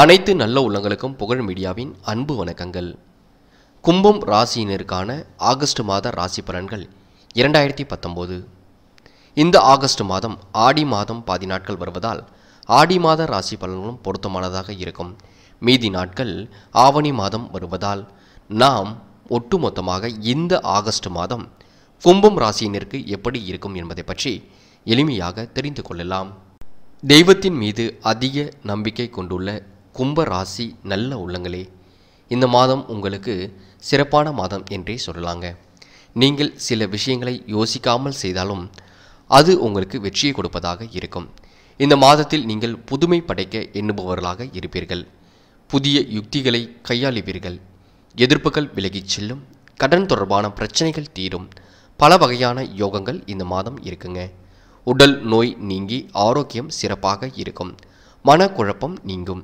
அனைத்து நல்ல உள்ளங்களுக்கும் புகழ் மீடியாவின் அன்பு வணக்கங்கள் கும்பம் ராசியினருக்கான ஆகஸ்ட் மாத ராசி பலன்கள் இரண்டாயிரத்தி பத்தொம்போது இந்த ஆகஸ்ட் மாதம் ஆடி மாதம் பாதி நாட்கள் வருவதால் ஆடி மாத ராசி பலன்களும் பொருத்தமானதாக இருக்கும் மீதி நாட்கள் ஆவணி மாதம் வருவதால் நாம் ஒட்டுமொத்தமாக இந்த ஆகஸ்ட் மாதம் கும்பம் ராசியினருக்கு எப்படி இருக்கும் என்பதை பற்றி எளிமையாக தெரிந்து கொள்ளலாம் தெய்வத்தின் மீது அதிக நம்பிக்கை கொண்டுள்ள கும்ப ராசி நல்ல உள்ளங்களே இந்த மாதம் உங்களுக்கு சிறப்பான மாதம் என்றே சொல்லலாங்க நீங்கள் சில விஷயங்களை யோசிக்காமல் செய்தாலும் அது உங்களுக்கு வெற்றியை கொடுப்பதாக இருக்கும் இந்த மாதத்தில் நீங்கள் புதுமை படைக்க எண்ணுபவர்களாக இருப்பீர்கள் புதிய யுக்திகளை கையாளுவீர்கள் எதிர்ப்புகள் விலகிச் செல்லும் கடன் தொடர்பான பிரச்சனைகள் தீரும் பல வகையான யோகங்கள் இந்த மாதம் இருக்குங்க உடல் நோய் நீங்கி ஆரோக்கியம் சிறப்பாக இருக்கும் மனக்குழப்பம் நீங்கும்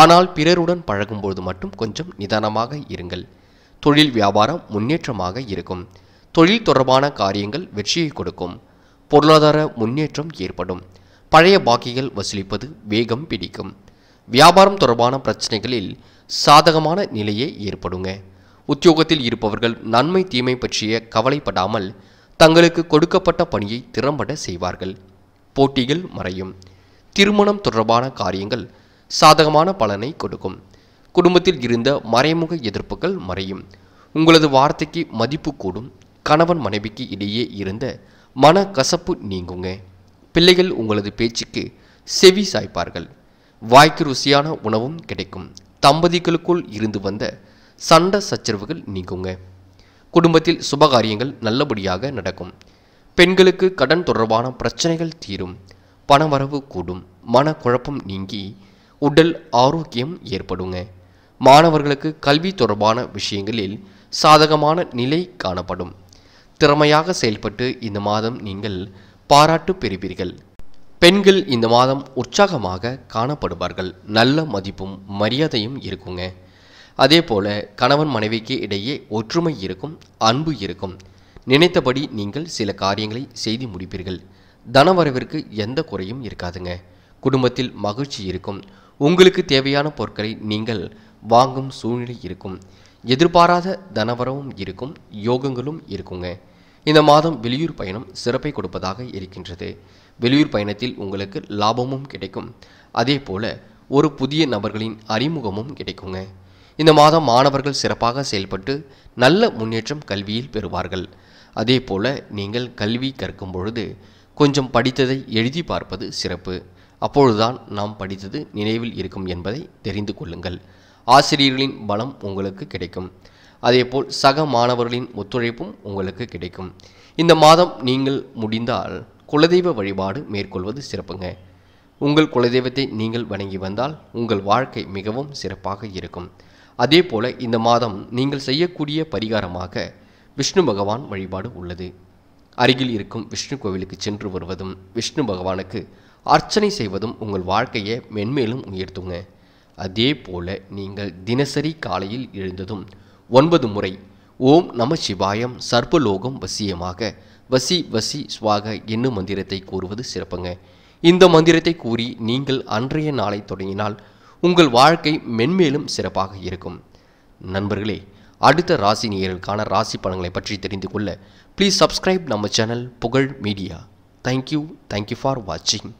ஆனால் பிறருடன் பழகும்போது மட்டும் கொஞ்சம் நிதானமாக இருங்கள் தொழில் வியாபாரம் முன்னேற்றமாக இருக்கும் தொழில் தொடர்பான காரியங்கள் வெற்றியை கொடுக்கும் பொருளாதார முன்னேற்றம் ஏற்படும் பழைய பாக்கிகள் வசூலிப்பது வேகம் பிடிக்கும் வியாபாரம் தொடர்பான பிரச்சனைகளில் சாதகமான நிலையே ஏற்படுங்க உத்தியோகத்தில் இருப்பவர்கள் நன்மை தீமை பற்றிய கவலைப்படாமல் தங்களுக்கு கொடுக்கப்பட்ட பணியை திறம்பட செய்வார்கள் போட்டிகள் மறையும் திருமணம் தொடர்பான காரியங்கள் சாதகமான பலனை கொடுக்கும் குடும்பத்தில் இருந்த மறைமுக எதிர்ப்புகள் மறையும் உங்களது வார்த்தைக்கு மதிப்பு கூடும் கணவன் மனைவிக்கு இடையே இருந்த மன கசப்பு நீங்குங்க பிள்ளைகள் உங்களது பேச்சுக்கு செவி சாய்ப்பார்கள் வாய்க்கு ருசியான உணவும் கிடைக்கும் தம்பதிகளுக்குள் இருந்து வந்த சண்ட சச்சரவுகள் நீங்குங்க குடும்பத்தில் சுபகாரியங்கள் நல்லபடியாக நடக்கும் பெண்களுக்கு கடன் தொடர்பான பிரச்சனைகள் தீரும் பணவரவு கூடும் மனக்குழப்பம் நீங்கி உடல் ஆரோக்கியம் ஏற்படுங்க மாணவர்களுக்கு கல்வி தொடர்பான விஷயங்களில் சாதகமான நிலை காணப்படும் திறமையாக செயல்பட்டு இந்த மாதம் நீங்கள் பாராட்டு பெறுவீர்கள் பெண்கள் இந்த மாதம் உற்சாகமாக காணப்படுவார்கள் நல்ல மதிப்பும் மரியாதையும் இருக்குங்க அதே போல கணவன் மனைவிக்கு இடையே ஒற்றுமை இருக்கும் அன்பு இருக்கும் நினைத்தபடி நீங்கள் சில காரியங்களை செய்து முடிப்பீர்கள் தனவரவிற்கு எந்த குறையும் இருக்காதுங்க குடும்பத்தில் மகிழ்ச்சி இருக்கும் உங்களுக்கு தேவையான பொருட்களை நீங்கள் வாங்கும் சூழ்நிலை இருக்கும் எதிர்பாராத தனவரவும் இருக்கும் யோகங்களும் இருக்குங்க இந்த மாதம் வெளியூர் பயணம் சிறப்பை கொடுப்பதாக இருக்கின்றது வெளியூர் பயணத்தில் உங்களுக்கு லாபமும் கிடைக்கும் அதே போல ஒரு புதிய நபர்களின் அறிமுகமும் கிடைக்குங்க இந்த மாதம் மாணவர்கள் சிறப்பாக செயல்பட்டு நல்ல முன்னேற்றம் கல்வியில் பெறுவார்கள் அதே போல நீங்கள் கல்வி கற்கும் பொழுது கொஞ்சம் படித்ததை எழுதி பார்ப்பது சிறப்பு அப்பொழுதுதான் நாம் படித்தது நினைவில் இருக்கும் என்பதை தெரிந்து கொள்ளுங்கள் ஆசிரியர்களின் பலம் உங்களுக்கு கிடைக்கும் அதேபோல் சக மாணவர்களின் ஒத்துழைப்பும் உங்களுக்கு கிடைக்கும் இந்த மாதம் நீங்கள் முடிந்தால் குலதெய்வ வழிபாடு மேற்கொள்வது சிறப்புங்க உங்கள் குலதெய்வத்தை நீங்கள் வணங்கி வந்தால் உங்கள் வாழ்க்கை மிகவும் சிறப்பாக இருக்கும் அதே போல இந்த மாதம் நீங்கள் செய்யக்கூடிய பரிகாரமாக விஷ்ணு பகவான் வழிபாடு உள்ளது அருகில் இருக்கும் விஷ்ணு கோவிலுக்கு சென்று வருவதும் விஷ்ணு பகவானுக்கு அர்ச்சனை செய்வதும் உங்கள் வாழ்க்கையை மென்மேலும் உயர்த்துங்க அதே போல நீங்கள் தினசரி காலையில் எழுந்ததும் ஒன்பது முறை ஓம் நம சிவாயம் சர்ப்பலோகம் வசியமாக வசி வசி சுவாக என்னும் மந்திரத்தை கூறுவது சிறப்புங்க இந்த மந்திரத்தை கூறி நீங்கள் அன்றைய நாளை தொடங்கினால் உங்கள் வாழ்க்கை மென்மேலும் சிறப்பாக இருக்கும் நண்பர்களே அடுத்த ராசி நேயர்களுக்கான ராசி பலன்களை பற்றி தெரிந்து கொள்ள ப்ளீஸ் சப்ஸ்கிரைப் நம்ம channel Pugazh media thank you thank you for வாட்சிங்